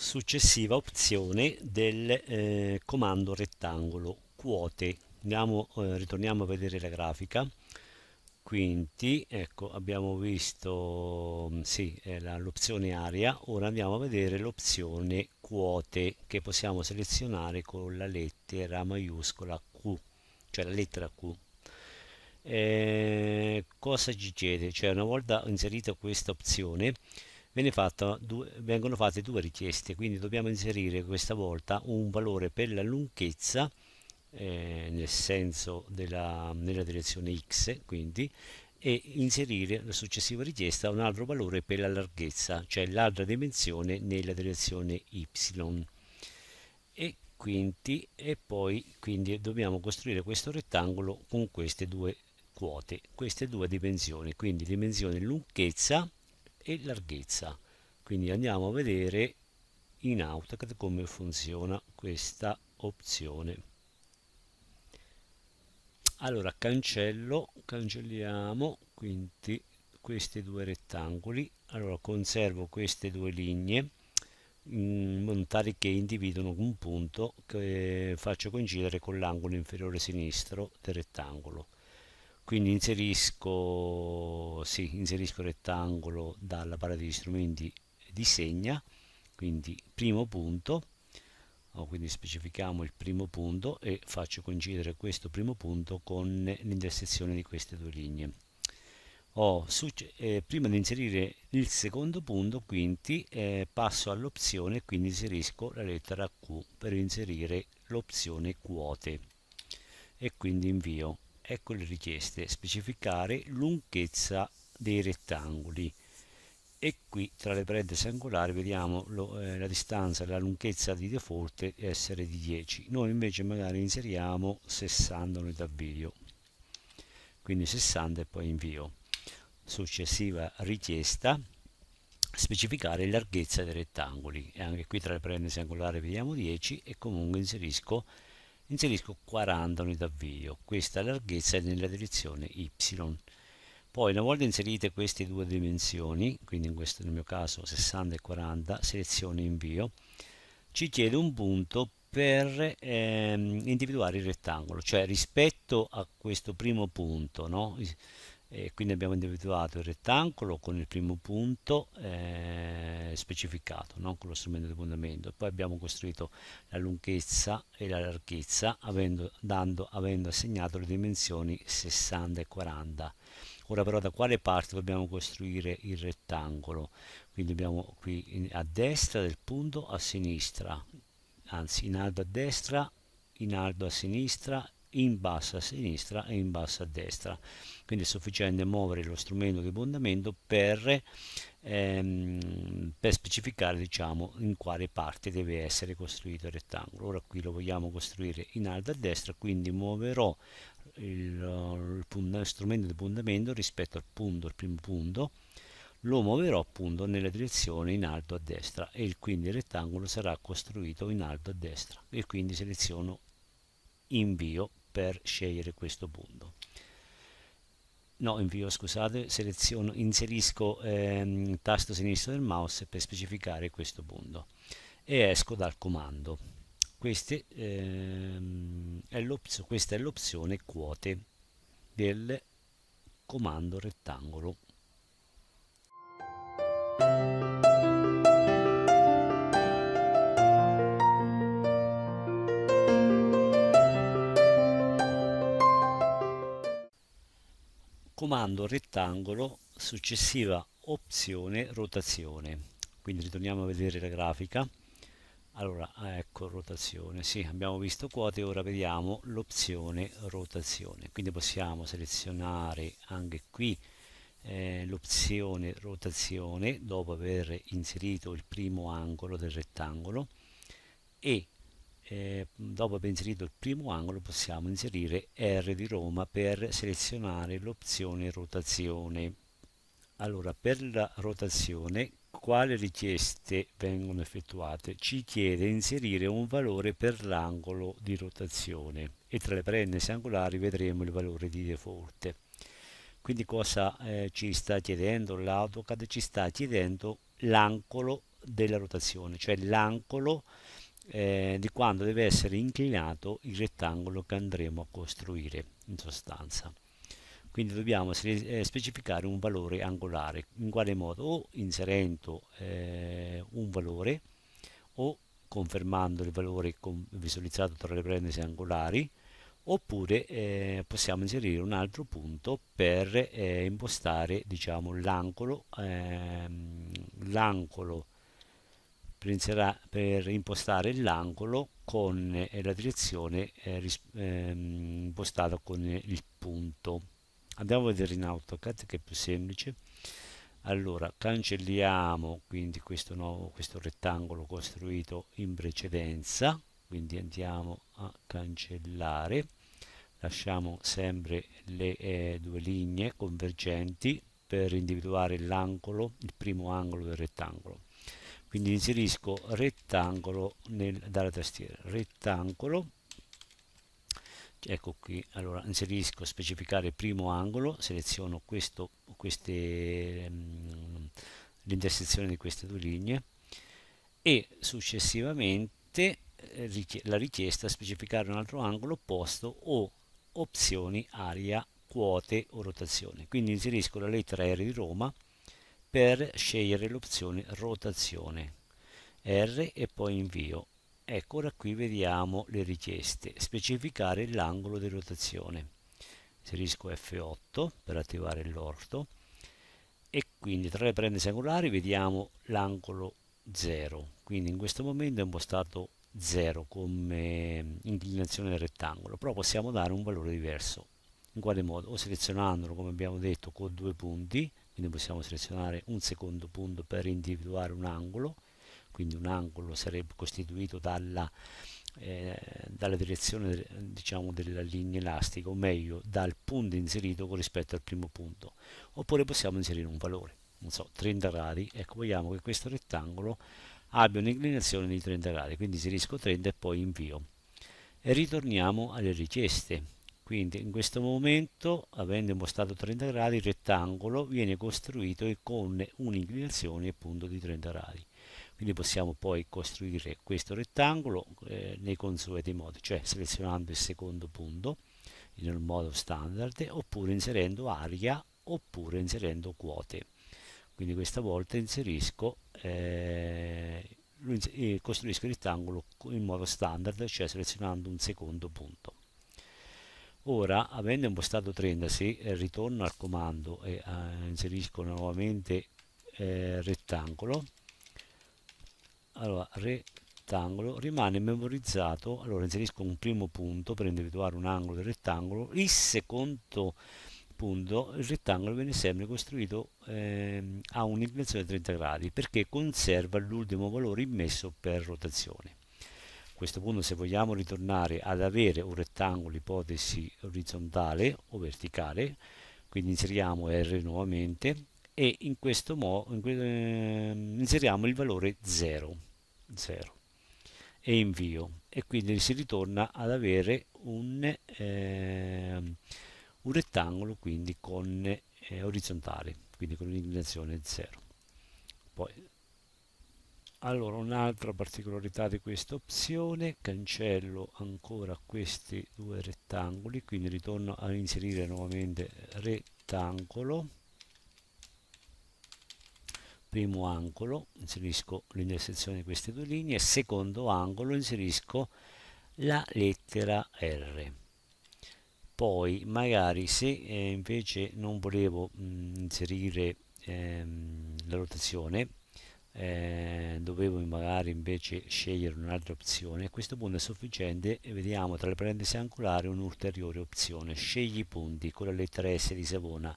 successiva opzione del eh, comando rettangolo quote Andiamo, eh, ritorniamo a vedere la grafica quindi ecco abbiamo visto mm, sì, l'opzione aria ora andiamo a vedere l'opzione quote che possiamo selezionare con la lettera maiuscola Q cioè la lettera Q eh, cosa ci chiede? cioè una volta inserita questa opzione due, vengono fatte due richieste, quindi dobbiamo inserire questa volta un valore per la lunghezza eh, nel senso della, nella direzione x, quindi e inserire la successiva richiesta un altro valore per la larghezza, cioè l'altra dimensione nella direzione y. E quindi, e poi quindi dobbiamo costruire questo rettangolo con queste due quote, queste due dimensioni, quindi dimensione lunghezza e larghezza quindi andiamo a vedere in AutoCAD come funziona questa opzione allora cancello cancelliamo quindi questi due rettangoli allora conservo queste due linee mm, in modo tale che individuano un punto che faccio coincidere con l'angolo inferiore sinistro del rettangolo quindi inserisco, sì, inserisco rettangolo dalla parte degli strumenti di segna quindi primo punto oh, quindi specifichiamo il primo punto e faccio coincidere questo primo punto con l'intersezione di queste due linee oh, eh, prima di inserire il secondo punto quindi eh, passo all'opzione quindi inserisco la lettera Q per inserire l'opzione quote e quindi invio ecco le richieste specificare lunghezza dei rettangoli e qui tra le brandese angolari vediamo lo, eh, la distanza la lunghezza di default essere di 10 noi invece magari inseriamo 60 unità video quindi 60 e poi invio successiva richiesta specificare larghezza dei rettangoli e anche qui tra le brandese angolari vediamo 10 e comunque inserisco inserisco 40 unità video questa larghezza è nella direzione y poi una volta inserite queste due dimensioni quindi in questo nel mio caso 60 e 40 seleziono invio ci chiede un punto per ehm, individuare il rettangolo cioè rispetto a questo primo punto no? e quindi abbiamo individuato il rettangolo con il primo punto eh, specificato, non con lo strumento di fondamento, poi abbiamo costruito la lunghezza e la larghezza avendo, dando, avendo assegnato le dimensioni 60 e 40 ora però da quale parte dobbiamo costruire il rettangolo quindi abbiamo qui a destra del punto a sinistra anzi in alto a destra in alto a sinistra in basso a sinistra e in basso a destra quindi è sufficiente muovere lo strumento di bondamento per, ehm, per specificare diciamo in quale parte deve essere costruito il rettangolo ora qui lo vogliamo costruire in alto a destra quindi muoverò il, il strumento di bondamento rispetto al punto al primo punto lo muoverò appunto nella direzione in alto a destra e quindi il rettangolo sarà costruito in alto a destra e quindi seleziono invio per scegliere questo punto no invio scusate seleziono inserisco ehm, il tasto sinistro del mouse per specificare questo punto e esco dal comando Queste, ehm, è questa è l'opzione quote del comando rettangolo comando rettangolo successiva opzione rotazione quindi ritorniamo a vedere la grafica allora ecco rotazione sì abbiamo visto quote ora vediamo l'opzione rotazione quindi possiamo selezionare anche qui eh, l'opzione rotazione dopo aver inserito il primo angolo del rettangolo e eh, dopo aver inserito il primo angolo possiamo inserire R di Roma per selezionare l'opzione rotazione allora per la rotazione quali richieste vengono effettuate ci chiede inserire un valore per l'angolo di rotazione e tra le parentesi angolari vedremo il valore di default quindi cosa eh, ci sta chiedendo l'autocad ci sta chiedendo l'angolo della rotazione cioè l'angolo eh, eh, di quando deve essere inclinato il rettangolo che andremo a costruire in sostanza quindi dobbiamo eh, specificare un valore angolare in quale modo o inserendo eh, un valore o confermando il valore visualizzato tra le premesse angolari oppure eh, possiamo inserire un altro punto per eh, impostare diciamo l'angolo ehm, per impostare l'angolo con eh, la direzione eh, ehm, impostata con eh, il punto andiamo a vedere in AutoCAD che è più semplice allora cancelliamo quindi questo, nuovo, questo rettangolo costruito in precedenza quindi andiamo a cancellare lasciamo sempre le eh, due linee convergenti per individuare l'angolo il primo angolo del rettangolo quindi inserisco rettangolo nel, dalla tastiera rettangolo ecco qui allora inserisco specificare primo angolo seleziono questo queste mm, l'intersezione di queste due linee e successivamente eh, la richiesta specificare un altro angolo opposto o opzioni aria quote o rotazione quindi inserisco la lettera R di Roma per scegliere l'opzione rotazione R e poi invio ecco ora qui vediamo le richieste specificare l'angolo di rotazione inserisco F8 per attivare l'orto e quindi tra le prende singolari vediamo l'angolo 0 quindi in questo momento è impostato 0 come inclinazione del rettangolo però possiamo dare un valore diverso in quale modo o selezionandolo come abbiamo detto con due punti quindi possiamo selezionare un secondo punto per individuare un angolo quindi un angolo sarebbe costituito dalla, eh, dalla direzione diciamo, della linea elastica o meglio dal punto inserito con rispetto al primo punto oppure possiamo inserire un valore non so 30 gradi ecco vogliamo che questo rettangolo abbia un'inclinazione di 30 gradi quindi inserisco 30 e poi invio e ritorniamo alle richieste quindi in questo momento avendo impostato 30 gradi il rettangolo viene costruito con un'inclinazione appunto di 30 gradi quindi possiamo poi costruire questo rettangolo eh, nei consueti modi cioè selezionando il secondo punto in un modo standard oppure inserendo aria oppure inserendo quote quindi questa volta inserisco eh, eh costruisco il rettangolo in modo standard cioè selezionando un secondo punto Ora, avendo impostato 30, se eh, ritorno al comando e eh, inserisco nuovamente eh, rettangolo, allora rettangolo rimane memorizzato, allora inserisco un primo punto per individuare un angolo del rettangolo, il secondo punto, il rettangolo viene sempre costruito eh, a un'inclinazione di 30 gradi perché conserva l'ultimo valore immesso per rotazione questo punto se vogliamo ritornare ad avere un rettangolo ipotesi orizzontale o verticale quindi inseriamo R nuovamente e in questo modo eh, inseriamo il valore 0, 0 e invio e quindi si ritorna ad avere un, eh, un rettangolo quindi con eh, orizzontale quindi con un'inclinazione 0 poi allora un'altra particolarità di questa opzione cancello ancora questi due rettangoli quindi ritorno a inserire nuovamente rettangolo primo angolo inserisco l'intersezione di queste due linee secondo angolo inserisco la lettera R poi magari se eh, invece non volevo mh, mm, inserire ehm, la rotazione eh, dovevo magari invece scegliere un'altra opzione a questo punto è sufficiente e vediamo tra le parentesi angolari un'ulteriore opzione scegli i punti con la lettera S di Savona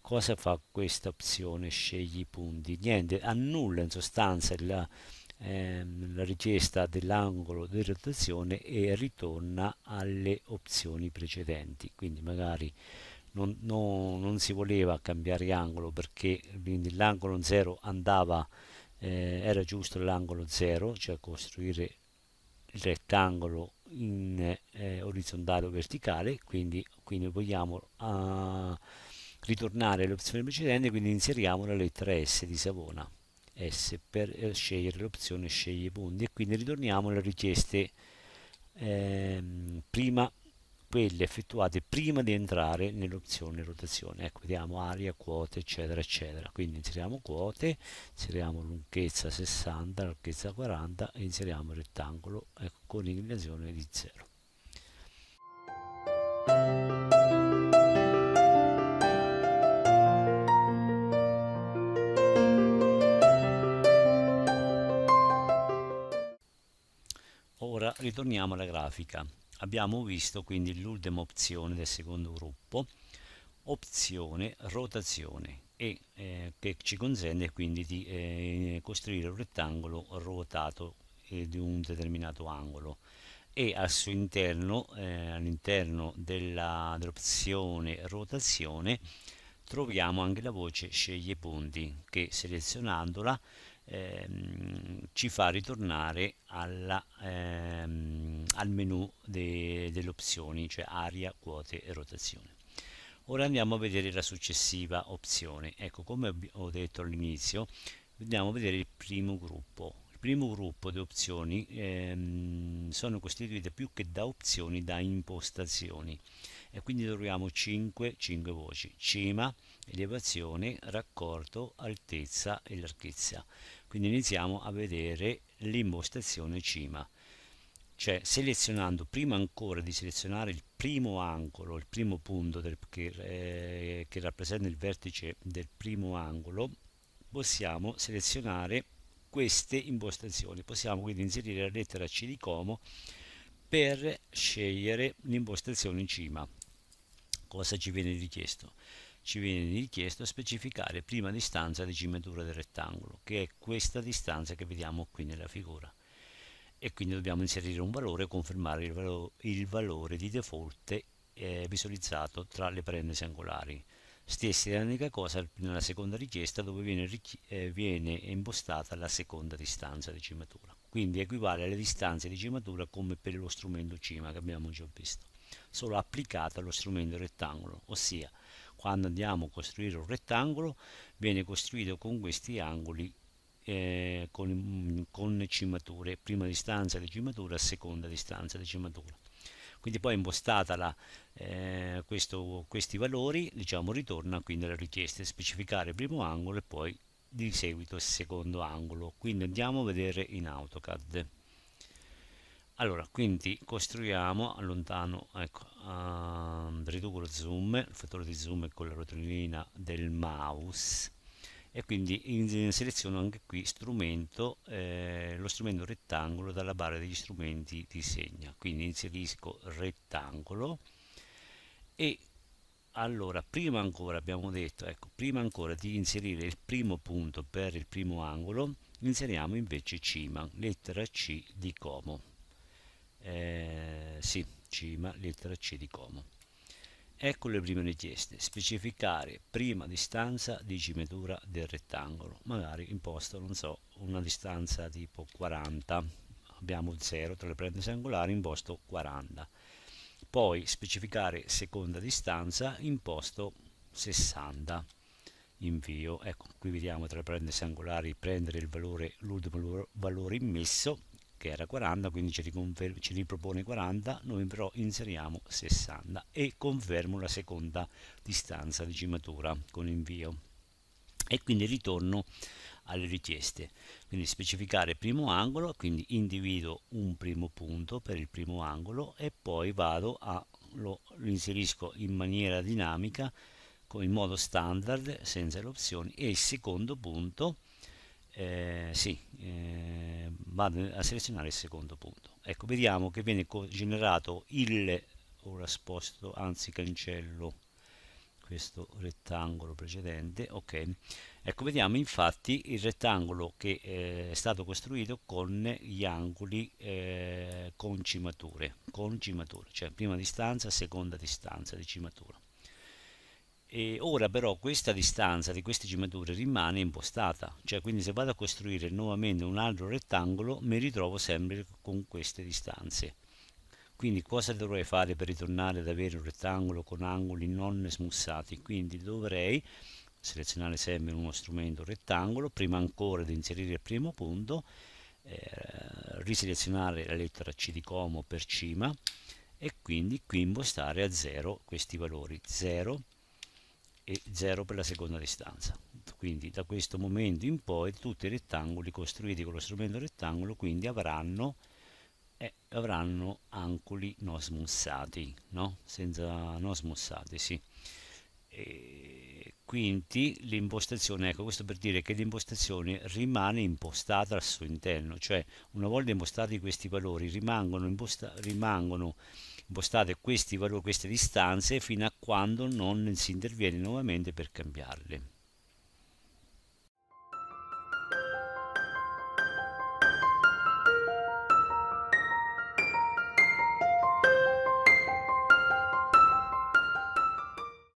cosa fa questa opzione scegli i punti niente annulla in sostanza la, ehm, la richiesta dell'angolo di rotazione e ritorna alle opzioni precedenti quindi magari non, non, non si voleva cambiare angolo perché l'angolo 0 andava eh, era giusto l'angolo 0 cioè costruire il rettangolo in eh, orizzontale o verticale quindi, quindi vogliamo uh, ritornare all'opzione precedente quindi inseriamo la lettera S di Savona S per eh, scegliere l'opzione scegli i punti e quindi ritorniamo alle richieste ehm, prima quelle effettuate prima di entrare nell'opzione rotazione. Ecco, vediamo aria, quote, eccetera, eccetera. Quindi inseriamo quote, inseriamo lunghezza 60, larghezza 40 e inseriamo il rettangolo ecco, con inclinazione di 0. Ora ritorniamo alla grafica abbiamo visto quindi l'ultima opzione del secondo gruppo opzione rotazione e eh, che ci consente quindi di eh, costruire un rettangolo rotato eh, di un determinato angolo e al suo interno eh, all'interno dell'opzione dell rotazione troviamo anche la voce scegli punti che selezionandola ehm, ci fa ritornare alla, ehm, al menu de, delle opzioni, cioè aria, quote e rotazione. Ora andiamo a vedere la successiva opzione. Ecco, come ho detto all'inizio, andiamo a vedere il primo gruppo primo gruppo di opzioni ehm, sono costituite più che da opzioni da impostazioni e quindi troviamo 5, 5 voci cima, elevazione, raccordo, altezza e larghezza quindi iniziamo a vedere l'impostazione cima cioè selezionando prima ancora di selezionare il primo angolo, il primo punto del, che, eh, che rappresenta il vertice del primo angolo possiamo selezionare queste impostazioni. Possiamo quindi inserire la lettera C di Como per scegliere l'impostazione in cima. Cosa ci viene richiesto? Ci viene richiesto specificare prima distanza di cimatura del rettangolo, che è questa distanza che vediamo qui nella figura. E quindi dobbiamo inserire un valore e confermare il, valo il valore di default eh, visualizzato tra le parentesi angolari. Stessa identica cosa nella seconda richiesta dove viene, eh, viene impostata la seconda distanza di cimatura. Quindi equivale alle distanze di cimatura come per lo strumento cima che abbiamo già visto, solo applicata allo strumento rettangolo, ossia quando andiamo a costruire un rettangolo viene costruito con questi angoli eh, con, con cimature, prima distanza di cimatura, seconda distanza di cimatura quindi poi impostata la, eh, questo, questi valori diciamo ritorna quindi alla richiesta di specificare il primo angolo e poi di seguito il secondo angolo quindi andiamo a vedere in AutoCAD allora quindi costruiamo allontano ecco um, riduco lo zoom il fattore di zoom è con la rotolina del mouse e quindi seleziono anche qui strumento, eh, lo strumento rettangolo dalla barra degli strumenti di segna. Quindi inserisco rettangolo e allora prima ancora abbiamo detto, ecco, prima ancora di inserire il primo punto per il primo angolo, inseriamo invece cima, lettera C di Como. Eh, sì, cima, lettera C di Como Ecco le prime richieste, specificare prima distanza di cimetura del rettangolo, magari imposto, non so, una distanza tipo 40, abbiamo 0 tra le premesse angolari, imposto 40, poi specificare seconda distanza, imposto 60, invio, ecco qui vediamo tra le premesse angolari prendere l'ultimo valore, valore immesso che era 40, quindi ci, ci ripropone 40, noi però inseriamo 60 e confermo la seconda distanza di cimatura con invio e quindi ritorno alle richieste quindi specificare primo angolo quindi individuo un primo punto per il primo angolo e poi vado a lo, lo inserisco in maniera dinamica in modo standard senza le opzioni e il secondo punto eh, sì, eh, vado a selezionare il secondo punto. Ecco, vediamo che viene generato il, ora sposto, anzi cancello questo rettangolo precedente, ok. Ecco, vediamo infatti il rettangolo che eh, è stato costruito con gli angoli eh, con cimature, cioè prima distanza, seconda distanza di cimatura. E ora però questa distanza di queste gimature rimane impostata, cioè quindi se vado a costruire nuovamente un altro rettangolo mi ritrovo sempre con queste distanze. Quindi cosa dovrei fare per ritornare ad avere un rettangolo con angoli non smussati? Quindi dovrei selezionare sempre uno strumento rettangolo, prima ancora di inserire il primo punto, eh, riselezionare la lettera C di Como per cima e quindi qui impostare a 0 questi valori 0, e 0 per la seconda distanza quindi da questo momento in poi tutti i rettangoli costruiti con lo strumento rettangolo quindi avranno, eh, avranno angoli non smussati no? senza non smussati sì e quindi l'impostazione ecco questo per dire che l'impostazione rimane impostata al suo interno cioè una volta impostati questi valori rimangono, rimangono impostate questi valori, queste distanze fino a quando non si interviene nuovamente per cambiarle